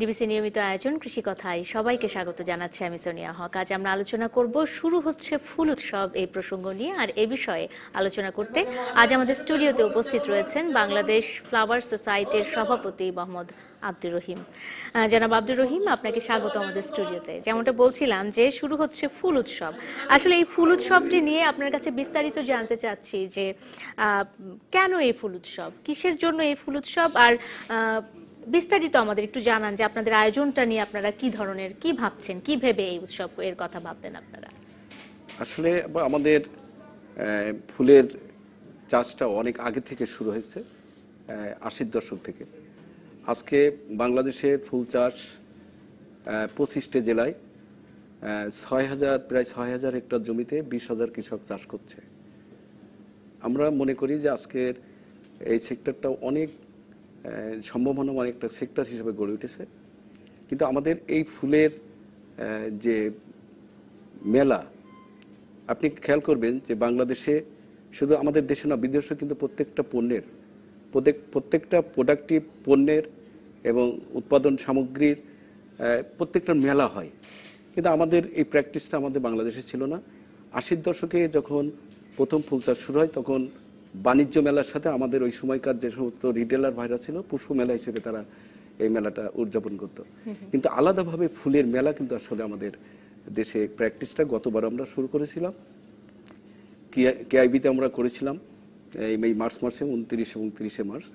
DBC নিয়মিত আয়োজন কৃষি কথায় সবাইকে স্বাগত জানাচ্ছি আমি সোনিয়া হক আজ আমরা আলোচনা করব শুরু হচ্ছে ফুল উৎসব এই প্রসঙ্গ নিয়ে আর এ বিষয়ে আলোচনা করতে আজ আমাদের স্টুডিওতে উপস্থিত রয়েছেন বাংলাদেশ ফ্লাওয়ার সোসাইটির সভাপতি মোহাম্মদ আব্দুর রহিম জনাব আব্দুর রহিম আপনাকে স্বাগত আমাদের স্টুডিওতে যেমনটা বলছিলাম যে শুরু হচ্ছে ফুল উৎসব আসলে এই ফুল উৎসবটি নিয়ে আপনার কাছে বিস্তারিত জানতে চাচ্ছি যে কেন এই ফুল উৎসব কিসের জন্য এই ফুল উৎসব আর বিস্তারিত আমাদের একটু জানান যে আপনাদের আয়োজনটা নিয়ে আপনারা কি ধরনের কি ভাবছেন কি ভেবে এই উৎসব এর কথা ভাবলেন আপনারা আসলে আমাদের ফুলের চাষটা অনেক আগে থেকে শুরু হয়েছে আশির দশক থেকে আজকে বাংলাদেশের ফুল চাষ পঁচিশটি জেলায় ছয় হাজার প্রায় ছয় হাজার হেক্টর জমিতে বিশ হাজার কৃষক চাষ করছে আমরা মনে করি যে আজকের এই সেক্টরটা অনেক সম্ভাবনাময় একটা সেক্টর হিসেবে গড়ে উঠেছে কিন্তু আমাদের এই ফুলের যে মেলা আপনি খেয়াল করবেন যে বাংলাদেশে শুধু আমাদের দেশে না বিদেশেও কিন্তু প্রত্যেকটা পণ্যের প্রত্যেক প্রত্যেকটা প্রোডাক্টিভ পণ্যের এবং উৎপাদন সামগ্রীর প্রত্যেকটা মেলা হয় কিন্তু আমাদের এই প্র্যাকটিসটা আমাদের বাংলাদেশে ছিল না আশির দশকে যখন প্রথম ফুল চাষ শুরু হয় তখন বাণিজ্য মেলার সাথে আমাদের ওই সময়কার যে সমস্ত রিটেলার ভাইরা ছিল পুষ্প মেলা হিসেবে তারা এই মেলাটা উদযাপন করত কিন্তু আলাদাভাবে ফুলের মেলা কিন্তু আসলে আমাদের দেশে প্র্যাকটিসটা গতবার আমরা শুরু করেছিলাম কেআইবিতে আমরা করেছিলাম এই মার্চ মাসে উনত্রিশ এবং তিরিশে মার্চ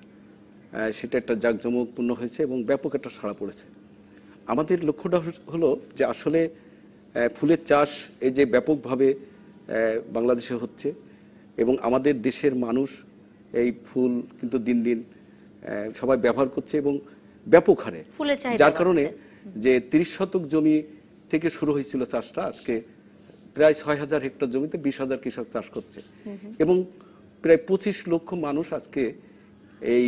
সেটা একটা জাঁকজমকপূর্ণ হয়েছে এবং ব্যাপক একটা সাড়া পড়েছে আমাদের লক্ষ্যটা হলো যে আসলে ফুলের চাষ এই যে ব্যাপকভাবে বাংলাদেশে হচ্ছে এবং আমাদের দেশের মানুষ এই ফুল কিন্তু দিন দিন সবাই ব্যবহার করছে এবং ব্যাপক হারে যার কারণে যে তিরিশ শতক জমি থেকে শুরু হয়েছিল চাষটা আজকে প্রায় ছয় হাজার হেক্টর জমিতে বিশ হাজার কৃষক চাষ করছে এবং প্রায় পঁচিশ লক্ষ মানুষ আজকে এই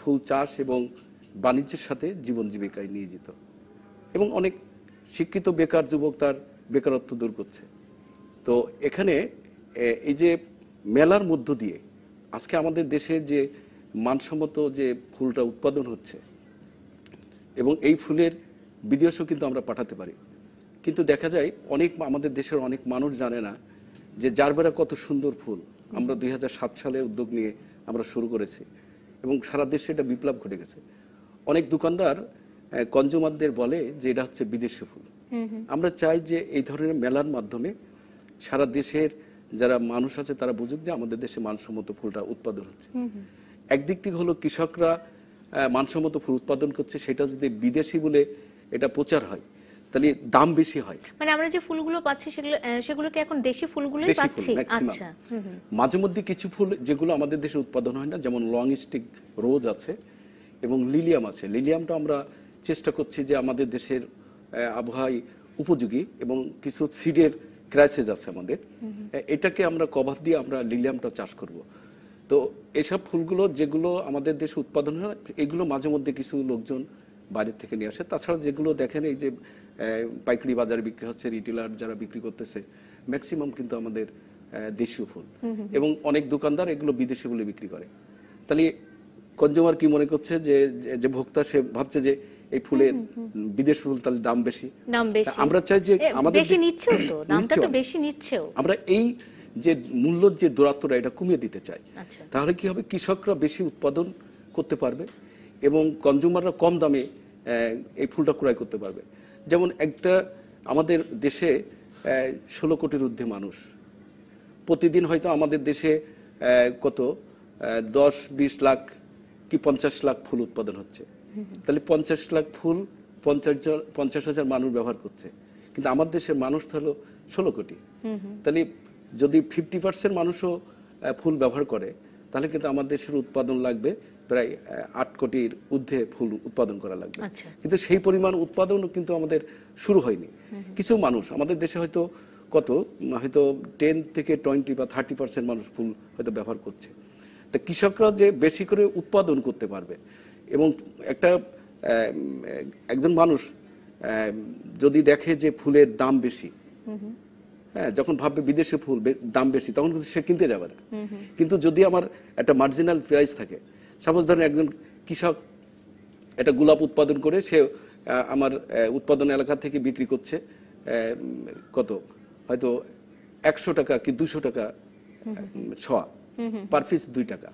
ফুল চাষ এবং বাণিজ্যের সাথে জীবন জীবিকায় নিয়োজিত এবং অনেক শিক্ষিত বেকার যুবক তার বেকারত্ব দূর করছে তো এখানে এই যে মেলার মধ্য দিয়ে আজকে আমাদের দেশে যে মানসম্মত যে ফুলটা উৎপাদন হচ্ছে এবং এই ফুলের বিদেশও কিন্তু আমরা পাঠাতে পারি কিন্তু দেখা যায় অনেক আমাদের দেশের অনেক মানুষ জানে না যে জারবেরা কত সুন্দর ফুল আমরা দুই সালে উদ্যোগ নিয়ে আমরা শুরু করেছি এবং সারা দেশে এটা বিপ্লব ঘটে গেছে অনেক দোকানদার কনজুমারদের বলে যে এটা হচ্ছে বিদেশি ফুল আমরা চাই যে এই ধরনের মেলার মাধ্যমে সারা দেশের যারা মানুষ আছে তারা বুঝুক যে আমাদের দেশে মানসম্মত ফুলটা উৎপাদন হচ্ছে একদিক থেকে হলো কৃষকরা মানসম্মত ফুল উৎপাদন করছে সেটা যদি বিদেশি বলে এটা প্রচার হয় তাহলে দাম বেশি হয় মানে আমরা যে ফুলগুলো পাচ্ছি সেগুলো সেগুলোকে এখন দেশি ফুলগুলোই পাচ্ছি আচ্ছা মাঝে মধ্যে কিছু ফুল যেগুলো আমাদের দেশে উৎপাদন হয় না যেমন লং স্টিক রোজ আছে এবং লিলিয়াম আছে লিলিয়ামটা আমরা চেষ্টা করছি যে আমাদের দেশের আবহাওয়ায় উপযোগী এবং কিছু সিডের ক্রাইসিস আছে আমাদের এটাকে আমরা কভার দিয়ে আমরা লিলিয়ামটা চাষ করব। তো এসব ফুলগুলো যেগুলো আমাদের দেশে উৎপাদন হয় এগুলো মাঝে মধ্যে কিছু লোকজন বাইরের থেকে নিয়ে আসে তাছাড়া যেগুলো দেখেন এই যে পাইকারি বাজারে বিক্রি হচ্ছে রিটেলার যারা বিক্রি করতেছে ম্যাক্সিমাম কিন্তু আমাদের দেশীয় ফুল এবং অনেক দোকানদার এগুলো বিদেশি বলে বিক্রি করে তাহলে কনজিউমার কি মনে করছে যে যে ভোক্তা সে ভাবছে যে এই ফুলের বিদেশ ফুল তাহলে দাম বেশি আমরা চাই যে আমাদের বেশি তো দামটা তো বেশি আমরা এই যে মূল্য যে দূরাত্মটা এটা কমিয়ে দিতে চাই আচ্ছা। তাহলে কি হবে কৃষকরা বেশি উৎপাদন করতে পারবে এবং কনজিউমাররা কম দামে এই ফুলটা ক্রয় করতে পারবে যেমন একটা আমাদের দেশে ষোলো কোটির ঊর্ধ্বে মানুষ প্রতিদিন হয়তো আমাদের দেশে কত দশ বিশ লাখ কি পঞ্চাশ লাখ ফুল উৎপাদন হচ্ছে তাহলে পঞ্চাশ লাখ ফুল পঞ্চাশ জন পঞ্চাশ হাজার মানুষ ব্যবহার করছে কিন্তু আমার দেশের মানুষ তো হলো ষোলো কোটি তাহলে যদি ফিফটি পার্সেন্ট মানুষও ফুল ব্যবহার করে তাহলে কিন্তু আমার দেশের উৎপাদন লাগবে প্রায় আট কোটির ঊর্ধ্বে ফুল উৎপাদন করা লাগবে আচ্ছা। কিন্তু সেই পরিমাণ উৎপাদনও কিন্তু আমাদের শুরু হয়নি কিছু মানুষ আমাদের দেশে হয়তো কত হয়তো টেন থেকে টোয়েন্টি বা থার্টি পার্সেন্ট মানুষ ফুল হয়তো ব্যবহার করছে তা কৃষকরা যে বেশি করে উৎপাদন করতে পারবে এবং একটা একজন মানুষ যদি দেখে যে ফুলের দাম বেশি হ্যাঁ যখন ভাববে বিদেশে ফুল দাম বেশি তখন কিন্তু সে কিনতে যাবে না কিন্তু যদি আমার একটা মার্জিনাল প্রাইস থাকে সাপোজ ধরেন একজন কৃষক একটা গোলাপ উৎপাদন করে সে আমার উৎপাদন এলাকা থেকে বিক্রি করছে কত হয়তো একশো টাকা কি দুশো টাকা ছোয়া পার পিস দুই টাকা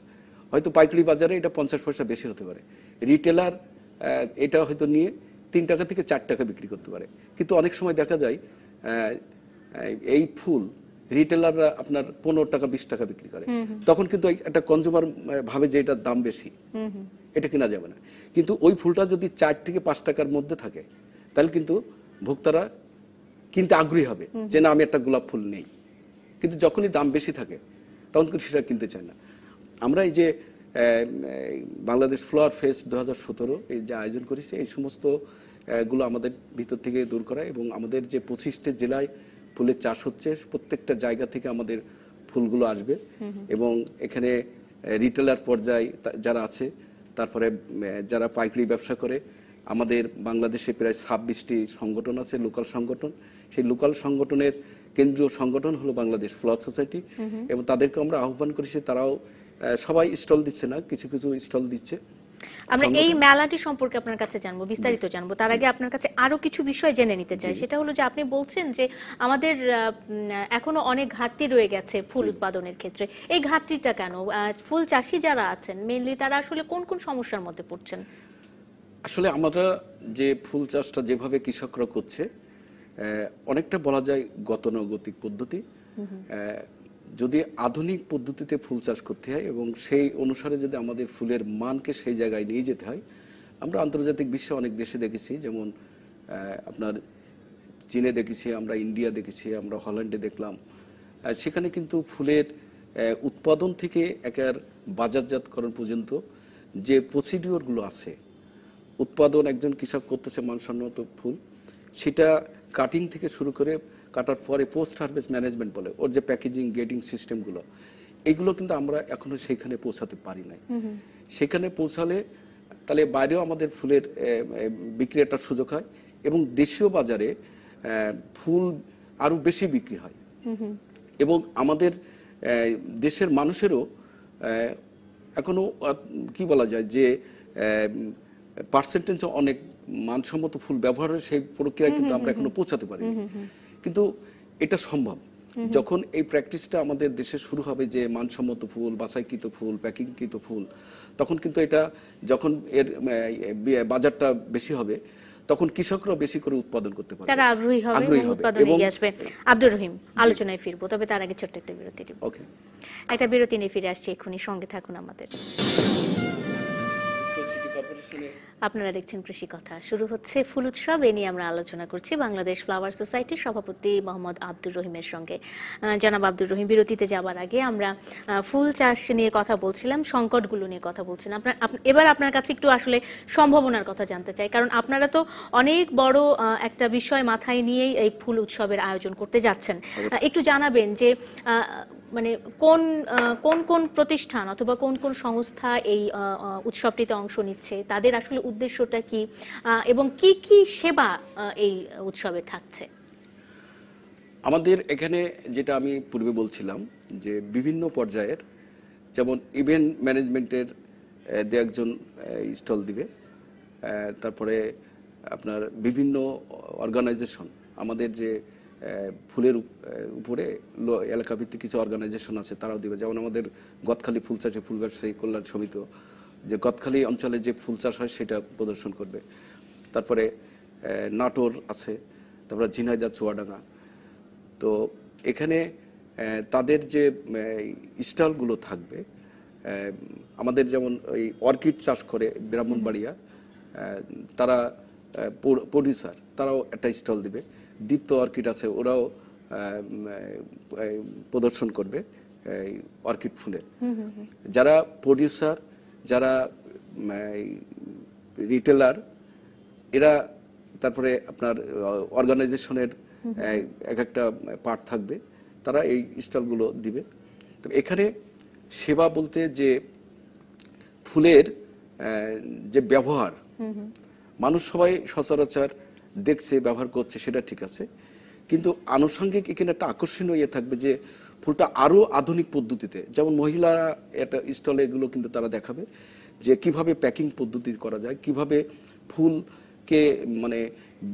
হয়তো পাইকারি বাজারে এটা পঞ্চাশ পয়সা বেশি হতে পারে রিটেলার এটা হয়তো নিয়ে তিন টাকা থেকে চার টাকা বিক্রি করতে পারে কিন্তু অনেক সময় দেখা যায় এই ফুল রিটেলাররা আপনার পনেরো টাকা বিশ টাকা বিক্রি করে তখন কিন্তু একটা কনজিউমার ভাবে যে এটার দাম বেশি এটা কেনা যাবে না কিন্তু ওই ফুলটা যদি চার থেকে পাঁচ টাকার মধ্যে থাকে তাহলে কিন্তু ভোক্তারা কিনতে আগ্রহী হবে যে না আমি একটা গোলাপ ফুল নেই কিন্তু যখনই দাম বেশি থাকে তখন কিন্তু সেটা কিনতে চায় না আমরা এই যে বাংলাদেশ ফ্লোয়ার ফেস্ট দু হাজার সতেরো এর যে আয়োজন করেছে এই সমস্ত গুলো আমাদের ভিতর থেকে দূর করা এবং আমাদের যে পঁচিশটি জেলায় ফুলের চাষ হচ্ছে প্রত্যেকটা জায়গা থেকে আমাদের ফুলগুলো আসবে এবং এখানে রিটেলার পর্যায়ে যারা আছে তারপরে যারা পাইকারি ব্যবসা করে আমাদের বাংলাদেশে প্রায় ছাব্বিশটি সংগঠন আছে লোকাল সংগঠন সেই লোকাল সংগঠনের কেন্দ্রীয় সংগঠন হলো বাংলাদেশ ফ্লড সোসাইটি এবং তাদেরকে আমরা আহ্বান করেছি তারাও সবাই স্টল দিচ্ছে না কিছু কিছু স্টল দিচ্ছে আমরা এই মেলাটি সম্পর্কে আপনার কাছে জানবো বিস্তারিত জানবো তার আগে আপনার কাছে আরো কিছু বিষয় জেনে নিতে চাই সেটা হলো যে আপনি বলছেন যে আমাদের এখনো অনেক ঘাটতি রয়ে গেছে ফুল উৎপাদনের ক্ষেত্রে এই ঘাটতিটা কেন ফুল চাষি যারা আছেন মেনলি তারা আসলে কোন কোন সমস্যার মধ্যে পড়ছেন আসলে আমরা যে ফুল চাষটা যেভাবে কৃষকরা করছে অনেকটা বলা যায় গতানুগতিক পদ্ধতি যদি আধুনিক পদ্ধতিতে ফুল চাষ করতে হয় এবং সেই অনুসারে যদি আমাদের ফুলের মানকে সেই জায়গায় নিয়ে যেতে হয় আমরা আন্তর্জাতিক বিশ্বে অনেক দেশে দেখেছি যেমন আপনার চীনে দেখেছি আমরা ইন্ডিয়া দেখেছি আমরা হল্যান্ডে দেখলাম সেখানে কিন্তু ফুলের উৎপাদন থেকে একার বাজারজাতকরণ পর্যন্ত যে প্রসিডিওরগুলো আছে উৎপাদন একজন কৃষক করতেছে মানসম্মত ফুল সেটা কাটিং থেকে শুরু করে কাটার পরে পোস্ট হারভেস্ট ম্যানেজমেন্ট বলে ওর যে প্যাকেজিং গেটিং সিস্টেমগুলো এগুলো কিন্তু আমরা এখনো সেখানে পৌঁছাতে পারি নাই সেখানে পৌঁছালে তাহলে বাইরেও আমাদের ফুলের বিক্রি একটা সুযোগ হয় এবং দেশীয় বাজারে ফুল আরও বেশি বিক্রি হয় এবং আমাদের দেশের মানুষেরও এখনো কি বলা যায় যে পার্সেন্টেজ অনেক মানসম্মত ফুল ব্যবহারের সেই প্রক্রিয়া কিন্তু আমরা এখনো পৌঁছাতে পারি কিন্তু এটা সম্ভব যখন এই প্র্যাকটিসটা আমাদের দেশে শুরু হবে যে মানসম্মত ফুল বাছাইকৃত ফুল প্যাকিংকৃত ফুল তখন কিন্তু এটা যখন এর বাজারটা বেশি হবে তখন কৃষকরা বেশি করে উৎপাদন করতে পারবে তারা আগ্রহী হবে উৎপাদন এগিয়ে আসবে আব্দুর রহিম আলোচনায় ফিরবো তবে তার আগে ছোট্ট একটা বিরতি দিব ওকে একটা বিরতি নিয়ে ফিরে আসছি এক্ষুনি সঙ্গে থাকুন আমাদের আপনারা দেখছেন কৃষি কথা শুরু হচ্ছে ফুল উৎসব এ নিয়ে আমরা আলোচনা করছি বাংলাদেশ ফ্লাওয়ার সোসাইটির সভাপতি মোহাম্মদ আব্দুর রহিমের সঙ্গে জানাব আব্দুর রহিম বিরতিতে যাবার আগে আমরা ফুল চাষ নিয়ে কথা বলছিলাম সংকটগুলো নিয়ে কথা বলছিলাম আপনার এবার আপনার কাছে একটু আসলে সম্ভাবনার কথা জানতে চাই কারণ আপনারা তো অনেক বড় একটা বিষয় মাথায় নিয়েই এই ফুল উৎসবের আয়োজন করতে যাচ্ছেন একটু জানাবেন যে মানে কোন কোন কোন প্রতিষ্ঠান অথবা কোন কোন সংস্থা এই উৎসবটিতে অংশ নিচ্ছে তাদের আসলে উদ্দেশ্যটা কি এবং কি কি সেবা এই উৎসবে থাকছে আমাদের এখানে যেটা আমি পূর্বে বলছিলাম যে বিভিন্ন পর্যায়ের যেমন ইভেন্ট ম্যানেজমেন্টের দু একজন স্টল দিবে তারপরে আপনার বিভিন্ন অর্গানাইজেশন আমাদের যে ফুলের উপরে এলাকাভিত্তিক কিছু অর্গানাইজেশন আছে তারাও দিবে যেমন আমাদের গতখালি ফুল চাষে ফুল ব্যবসায়ী কল্যাণ সমিতি যে গতখালি অঞ্চলে যে ফুল চাষ হয় সেটা প্রদর্শন করবে তারপরে নাটোর আছে তারপরে ঝিনাইদা চুয়াডাঙ্গা তো এখানে তাদের যে স্টলগুলো থাকবে আমাদের যেমন ওই অর্কিড চাষ করে ব্রাহ্মণবাড়িয়া তারা প্রডিউসার তারাও একটা স্টল দিবে দীপ্ত অর্কিড আছে ওরাও প্রদর্শন করবে অর্কিড ফুলের যারা প্রডিউসার যারা রিটেলার এরা তারপরে আপনার অর্গানাইজেশনের এক একটা পার্ট থাকবে তারা এই স্টলগুলো দিবে তবে এখানে সেবা বলতে যে ফুলের যে ব্যবহার মানুষ সবাই সচরাচর দেখছে ব্যবহার করছে সেটা ঠিক আছে কিন্তু আনুষঙ্গিক এখানে একটা আকর্ষণীয় ইয়ে থাকবে যে ফুলটা আরও আধুনিক পদ্ধতিতে যেমন মহিলারা একটা স্টলে এগুলো কিন্তু তারা দেখাবে যে কিভাবে প্যাকিং পদ্ধতি করা যায় কিভাবে ফুলকে মানে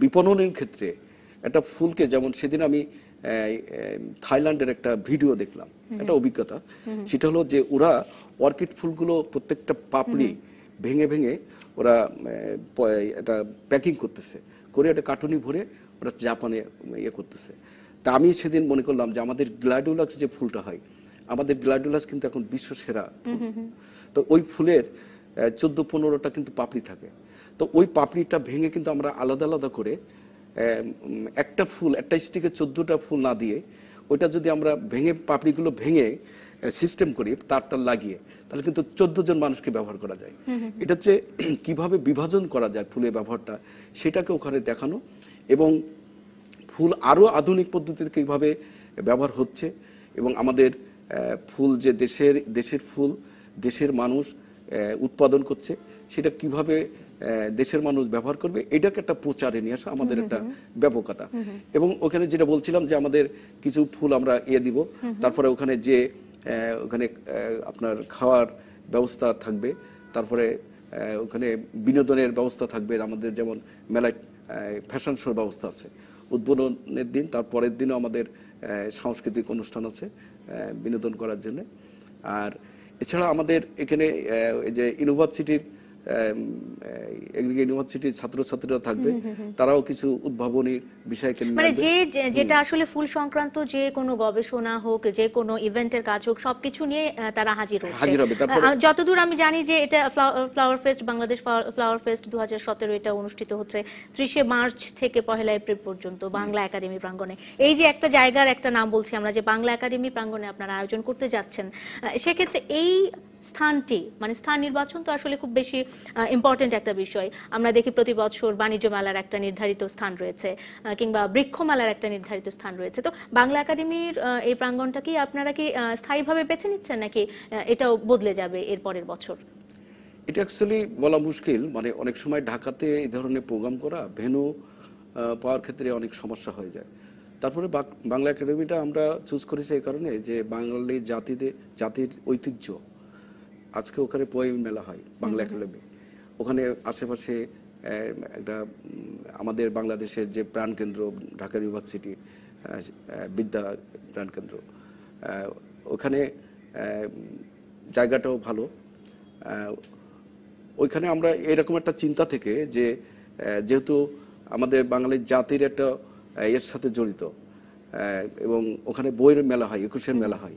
বিপণনের ক্ষেত্রে একটা ফুলকে যেমন সেদিন আমি থাইল্যান্ডের একটা ভিডিও দেখলাম একটা অভিজ্ঞতা সেটা হলো যে ওরা অর্কিড ফুলগুলো প্রত্যেকটা পাপড়ি ভেঙে ভেঙে ওরা এটা প্যাকিং করতেছে করে ওটা কার্টুনি ভরে ওটা জাপানে ইয়ে করতেছে তা আমি সেদিন মনে করলাম যে আমাদের গ্লাডুলাক্স যে ফুলটা হয় আমাদের গ্লাডুলাস কিন্তু এখন বিশ্ব সেরা তো ওই ফুলের চোদ্দ পনেরোটা কিন্তু পাপড়ি থাকে তো ওই পাপড়িটা ভেঙে কিন্তু আমরা আলাদা আলাদা করে একটা ফুল একটা স্টিকে চোদ্দোটা ফুল না দিয়ে ওইটা যদি আমরা ভেঙে পাপড়িগুলো ভেঙে সিস্টেম করি তারটা লাগিয়ে তাহলে কিন্তু চোদ্দ জন মানুষকে ব্যবহার করা যায় এটা হচ্ছে কিভাবে বিভাজন করা যায় ফুলের ব্যবহারটা সেটাকে ওখানে দেখানো এবং ফুল আরও আধুনিক পদ্ধতিতে কীভাবে ব্যবহার হচ্ছে এবং আমাদের ফুল যে দেশের দেশের ফুল দেশের মানুষ উৎপাদন করছে সেটা কিভাবে দেশের মানুষ ব্যবহার করবে এটাকে একটা প্রচারে নিয়ে আসা আমাদের একটা ব্যাপকতা এবং ওখানে যেটা বলছিলাম যে আমাদের কিছু ফুল আমরা ইয়ে দিব তারপরে ওখানে যে ওখানে আপনার খাওয়ার ব্যবস্থা থাকবে তারপরে ওখানে বিনোদনের ব্যবস্থা থাকবে আমাদের যেমন মেলায় ফ্যাশন শোর ব্যবস্থা আছে উদ্বোধনের দিন তার পরের দিনও আমাদের সাংস্কৃতিক অনুষ্ঠান আছে বিনোদন করার জন্য আর এছাড়া আমাদের এখানে যে ইউনিভার্সিটির মানে ফুল সংক্রান্ত যে কোনো গবেষণা হোক যে কোনো কাজ হোক নিয়ে তারা যতদূর আমি জানি যে এটা flower fest Bangladesh flower fest 2017 এটা অনুষ্ঠিত হচ্ছে ত্রিশে মার্চ থেকে 1 এপ্রিল পর্যন্ত বাংলা একাডেমি প্রাঙ্গনে এই যে একটা জায়গার একটা নাম বলছি আমরা যে বাংলা একাডেমি প্রাঙ্গনে আপনারা আয়োজন করতে যাচ্ছেন সেক্ষেত্রে এই স্থানটি মানে স্থান নির্বাচন তো আসলে খুব বেশি ইম্পর্টেন্ট একটা বিষয় আমরা দেখি প্রতি বছর বাণিজ্য মেলার একটা নির্ধারিত স্থান রয়েছে কিংবা বৃক্ষ মেলার একটা নির্ধারিত স্থান রয়েছে তো বাংলা একাডেমির এই প্রাঙ্গনটা কি আপনারা কি স্থায়ীভাবে বেছে নিচ্ছেন নাকি এটাও বদলে যাবে এর পরের বছর এটা অ্যাকচুয়ালি বলা মুশকিল মানে অনেক সময় ঢাকাতে এই ধরনের প্রোগ্রাম করা ভেনু পাওয়ার ক্ষেত্রে অনেক সমস্যা হয়ে যায় তারপরে বাংলা একাডেমিটা আমরা চুজ করেছি এই কারণে যে বাঙালি জাতিতে জাতির ঐতিহ্য আজকে ওখানে পোয়েম মেলা হয় বাংলা একাডেমি ওখানে আশেপাশে একটা আমাদের বাংলাদেশের যে প্রাণকেন্দ্র ঢাকা ইউনিভার্সিটি বিদ্যা প্রাণকেন্দ্র ওখানে জায়গাটাও ভালো ওইখানে আমরা এরকম একটা চিন্তা থেকে যে যেহেতু আমাদের বাঙালির জাতির একটা এর সাথে জড়িত এবং ওখানে বইয়ের মেলা হয় একুশের মেলা হয়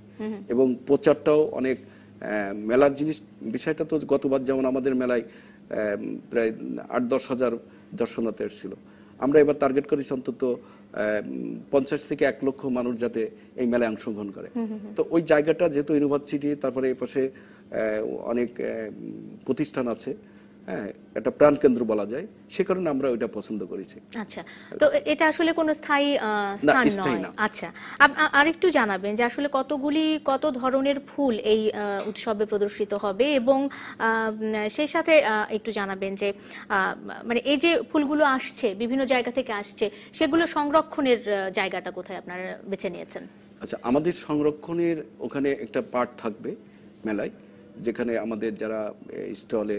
এবং প্রচারটাও অনেক মেলার জিনিস বিষয়টা তো গতবার যেমন আমাদের মেলায় প্রায় আট দশ হাজার দর্শনার্থী এসেছিল আমরা এবার টার্গেট করেছি অন্তত পঞ্চাশ থেকে এক লক্ষ মানুষ যাতে এই মেলায় অংশগ্রহণ করে তো ওই জায়গাটা যেহেতু ইউনিভার্সিটি তারপরে এ পাশে অনেক প্রতিষ্ঠান আছে হ্যাঁ এটা প্রাণকেন্দ্র বলা যায় সে কারণে আমরা ওইটা পছন্দ করেছি আচ্ছা তো এটা আসলে কোনো স্থায়ী স্থান নয় আচ্ছা আরেকটু জানাবেন যে আসলে কতগুলি কত ধরনের ফুল এই উৎসবে প্রদর্শিত হবে এবং সেই সাথে একটু জানাবেন যে মানে এই যে ফুলগুলো আসছে বিভিন্ন জায়গা থেকে আসছে সেগুলো সংরক্ষণের জায়গাটা কোথায় আপনারা বেছে নিয়েছেন আচ্ছা আমাদের সংরক্ষণের ওখানে একটা পার্ট থাকবে মেলায় যেখানে আমাদের যারা স্টলে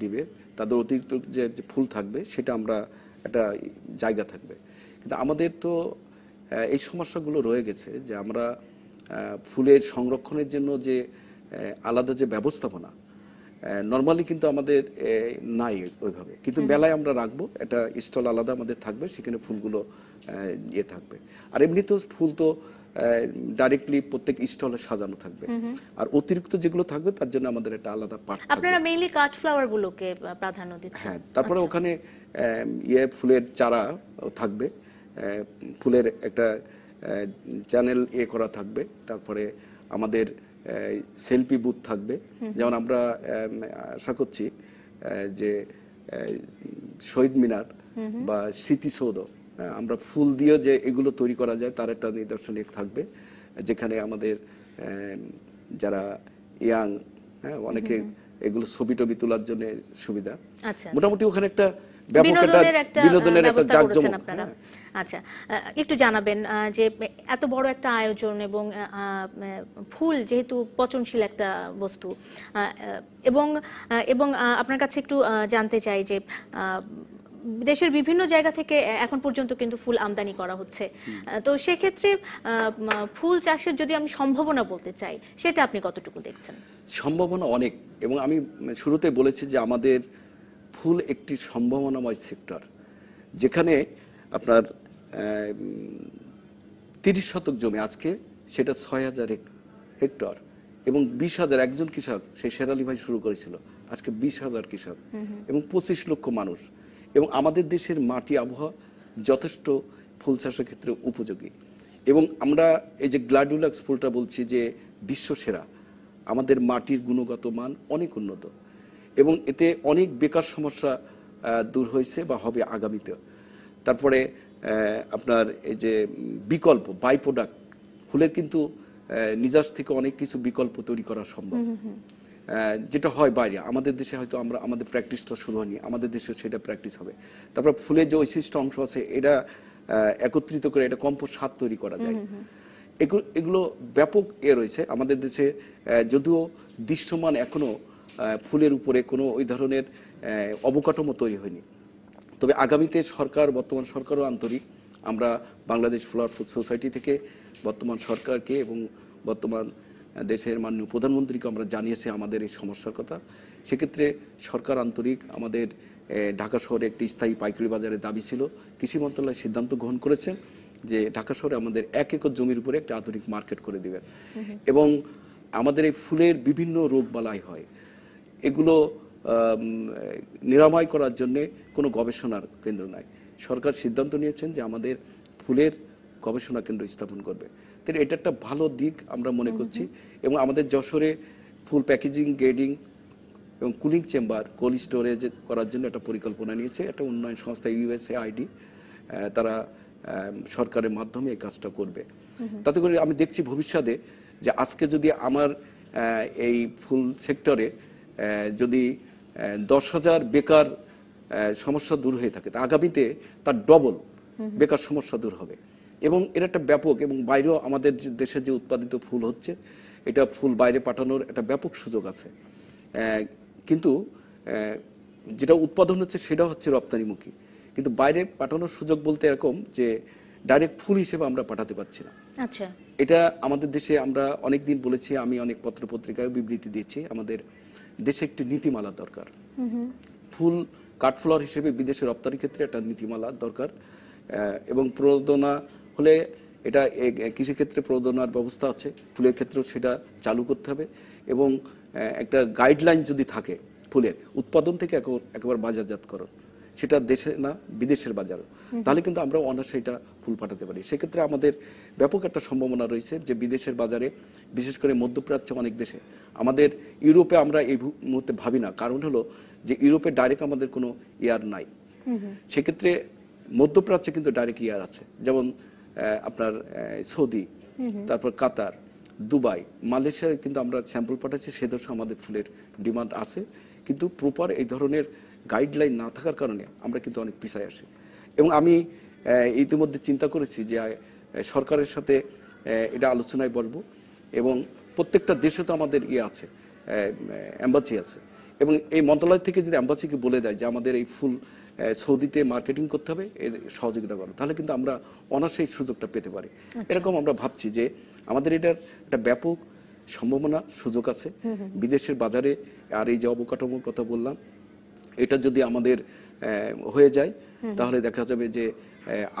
দিবে তাদের অতিরিক্ত যে ফুল থাকবে সেটা আমরা একটা জায়গা থাকবে কিন্তু আমাদের তো এই সমস্যাগুলো রয়ে গেছে যে আমরা ফুলের সংরক্ষণের জন্য যে আলাদা যে ব্যবস্থাপনা নর্মালি কিন্তু আমাদের নাই ওইভাবে কিন্তু মেলায় আমরা রাখবো একটা স্টল আলাদা আমাদের থাকবে সেখানে ফুলগুলো ইয়ে থাকবে আর এমনি তো ফুল তো ডাইরেক্টলি প্রত্যেক স্টলে সাজানো থাকবে আর অতিরিক্ত যেগুলো থাকবে তার জন্য আমাদের একটা আলাদা পার্ট আপনারা মেইনলি কাট ফ্লাওয়ার গুলোকে প্রাধান্য দিচ্ছেন হ্যাঁ তারপরে আচ্ছা। ওখানে ইয়ে ফুলের চারা থাকবে ফুলের একটা চ্যানেল ইয়ে এ করা থাকবে তারপরে আমাদের সেলফি বুথ থাকবে যেমন আমরা আশা করছি যে শহীদ মিনার বা স্মৃতিসৌধ আমরা ফুল দিয়ে যে এগুলো তৈরি করা যায় তার একটা নিদর্শনী থাকবে যেখানে আমাদের যারা ইয়াং হ্যাঁ অনেকে এগুলো ছবি টবি তোলার জন্য সুবিধা আচ্ছা। মোটামুটি ওখানে একটা হ্যাঁ। আচ্ছা একটু জানাবেন যে এত বড় একটা আয়োজন এবং ফুল যেহেতু পচনশীল একটা বস্তু এবং এবং আপনার কাছে একটু জানতে চাই যে দেশের বিভিন্ন জায়গা থেকে এখন পর্যন্ত কিন্তু ফুল আমদানি করা হচ্ছে তো সেক্ষেত্রে ফুল চাষের যদি আমি সম্ভাবনা বলতে চাই সেটা আপনি কতটুকু দেখছেন সম্ভাবনা অনেক এবং আমি শুরুতে বলেছি যে আমাদের ফুল একটি সম্ভাবনাময় সেক্টর যেখানে আপনার তিরিশ শতক জমি আজকে সেটা ছয় হাজার হেক্টর এবং বিশ হাজার একজন কৃষক সেই শেরালি ভাই শুরু করেছিল আজকে বিশ হাজার কৃষক এবং পঁচিশ লক্ষ মানুষ এবং আমাদের দেশের মাটি আবহাওয়া যথেষ্ট ফুল চাষের ক্ষেত্রে উপযোগী এবং আমরা এই যে গ্লাডুলাক্স ফুলটা বলছি যে বিশ্বসেরা আমাদের মাটির গুণগত মান অনেক উন্নত এবং এতে অনেক বেকার সমস্যা দূর হয়েছে বা হবে আগামীতে তারপরে আপনার এই যে বিকল্প বাই প্রোডাক্ট ফুলের কিন্তু নিজাস থেকে অনেক কিছু বিকল্প তৈরি করা সম্ভব যেটা হয় বাইরে আমাদের দেশে হয়তো আমরা আমাদের প্র্যাকটিসটা শুরু হয়নি আমাদের দেশে সেটা প্র্যাকটিস হবে তারপর ফুলের যে ঐশিষ্ট অংশ আছে এটা একত্রিত করে এটা কম্পোস্ট সার তৈরি করা যায় এগুলো ব্যাপক এ রয়েছে আমাদের দেশে যদিও দৃশ্যমান এখনো ফুলের উপরে কোনো ওই ধরনের অবকাঠামো তৈরি হয়নি তবে আগামীতে সরকার বর্তমান সরকারও আন্তরিক আমরা বাংলাদেশ ফ্লাওয়ার ফুড সোসাইটি থেকে বর্তমান সরকারকে এবং বর্তমান দেশের মাননীয় প্রধানমন্ত্রীকে আমরা জানিয়েছি আমাদের এই সমস্যার কথা সেক্ষেত্রে সরকার আন্তরিক আমাদের ঢাকা শহরে একটি স্থায়ী পাইকারি বাজারের দাবি ছিল কৃষি মন্ত্রণালয় সিদ্ধান্ত গ্রহণ করেছে যে ঢাকা শহরে আমাদের এক একর জমির উপরে একটা আধুনিক মার্কেট করে দিবেন এবং আমাদের এই ফুলের বিভিন্ন রোগ বালাই হয় এগুলো নিরাময় করার জন্যে কোনো গবেষণার কেন্দ্র নাই সরকার সিদ্ধান্ত নিয়েছেন যে আমাদের ফুলের গবেষণা কেন্দ্র স্থাপন করবে তাহলে এটা একটা ভালো দিক আমরা মনে করছি এবং আমাদের যশোরে ফুল প্যাকেজিং গ্রেডিং এবং কুলিং চেম্বার কোল্ড স্টোরেজ করার জন্য একটা পরিকল্পনা নিয়েছে একটা উন্নয়ন সংস্থা ইউএসএ আইডি তারা সরকারের মাধ্যমে এই কাজটা করবে তাতে করে আমি দেখছি ভবিষ্যতে যে আজকে যদি আমার এই ফুল সেক্টরে যদি দশ হাজার বেকার সমস্যা দূর হয়ে থাকে তা আগামীতে তার ডবল বেকার সমস্যা দূর হবে এবং এটা একটা ব্যাপক এবং বাইরেও আমাদের যে দেশে যে উৎপাদিত ফুল হচ্ছে এটা ফুল বাইরে পাঠানোর একটা ব্যাপক সুযোগ আছে কিন্তু যেটা উৎপাদন হচ্ছে সেটা হচ্ছে রপ্তানিমুখী কিন্তু বাইরে পাঠানোর সুযোগ বলতে এরকম যে ডাইরেক্ট ফুল হিসেবে আমরা পাঠাতে পারছি না আচ্ছা। এটা আমাদের দেশে আমরা অনেক দিন বলেছি আমি অনেক পত্র পত্রিকায় বিবৃতি দিয়েছি আমাদের দেশে একটি নীতিমালা দরকার ফুল কাঠফ্লোয়ার হিসেবে বিদেশে রপ্তানির ক্ষেত্রে একটা নীতিমালা দরকার এবং প্রণোদনা ফলে এটা কৃষিক্ষেত্রে প্রদনার ব্যবস্থা আছে ফুলের ক্ষেত্রেও সেটা চালু করতে হবে এবং একটা গাইডলাইন যদি থাকে ফুলের উৎপাদন থেকে একেবারে বাজারজাতকরণ সেটা দেশে না বিদেশের বাজারও তাহলে কিন্তু আমরা অনার্সে এটা ফুল পাঠাতে পারি সেক্ষেত্রে আমাদের ব্যাপক একটা সম্ভাবনা রয়েছে যে বিদেশের বাজারে বিশেষ করে মধ্যপ্রাচ্যে অনেক দেশে আমাদের ইউরোপে আমরা এই মুহূর্তে ভাবি না কারণ হলো যে ইউরোপে ডাইরেক্ট আমাদের কোনো ইয়ার নাই সেক্ষেত্রে মধ্যপ্রাচ্যে কিন্তু ডাইরেক্ট ইয়ার আছে যেমন আপনার সৌদি তারপর কাতার দুবাই মালয়েশিয়ায় কিন্তু আমরা স্যাম্পল পাঠাচ্ছি সে ধরনের আমাদের ফুলের ডিমান্ড আছে কিন্তু প্রপার এই ধরনের গাইডলাইন না থাকার কারণে আমরা কিন্তু অনেক পিছায় আসি এবং আমি ইতিমধ্যে চিন্তা করেছি যে সরকারের সাথে এটা আলোচনায় বলব এবং প্রত্যেকটা দেশে তো আমাদের ইয়ে আছে অ্যাম্বাসি আছে এবং এই মন্ত্রণালয় থেকে যদি অ্যাম্বাসিকে বলে দেয় যে আমাদের এই ফুল সৌদিতে মার্কেটিং করতে হবে এর সহযোগিতা করো তাহলে কিন্তু আমরা অনার্সে সুযোগটা পেতে পারি আচ্ছা। এরকম আমরা ভাবছি যে আমাদের এটার একটা ব্যাপক সম্ভাবনা সুযোগ আছে বিদেশের বাজারে আর এই যে অবকাঠামোর কথা বললাম এটা যদি আমাদের হয়ে যায় তাহলে দেখা যাবে যে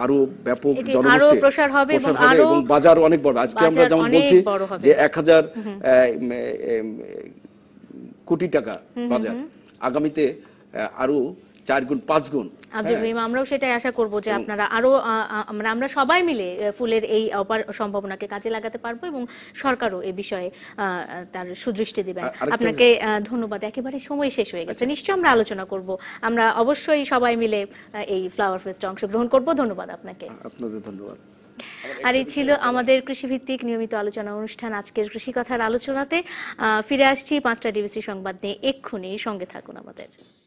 আরো ব্যাপক জনগোষ্ঠী হবে এবং বাজার অনেক বড় আজকে আমরা যেমন বলছি যে এক হাজার কোটি টাকা বাজার আগামীতে আরো চার গুণ পাঁচ গুণ আব্দুল হ্যাঁ। রহিম আমরাও সেটাই আশা করব যে আপনারা আরো আমরা আমরা সবাই মিলে ফুলের এই অপার সম্ভাবনাকে কাজে লাগাতে পারবো এবং সরকারও এ বিষয়ে তার সুদৃষ্টি দেবেন আপনাকে ধন্যবাদ একেবারে সময় শেষ হয়ে গেছে আচ্ছা। নিশ্চয় আমরা আলোচনা করব আমরা অবশ্যই সবাই মিলে এই ফ্লাওয়ার ফেস্টে অংশগ্রহণ করব ধন্যবাদ আপনাকে আপনাদের ধন্যবাদ আর এই ছিল আমাদের কৃষিভিত্তিক নিয়মিত আলোচনা অনুষ্ঠান আজকের কৃষি কথার আলোচনাতে ফিরে আসছি পাঁচটা ডিবিসি সংবাদ নিয়ে এক্ষুনি সঙ্গে থাকুন আমাদের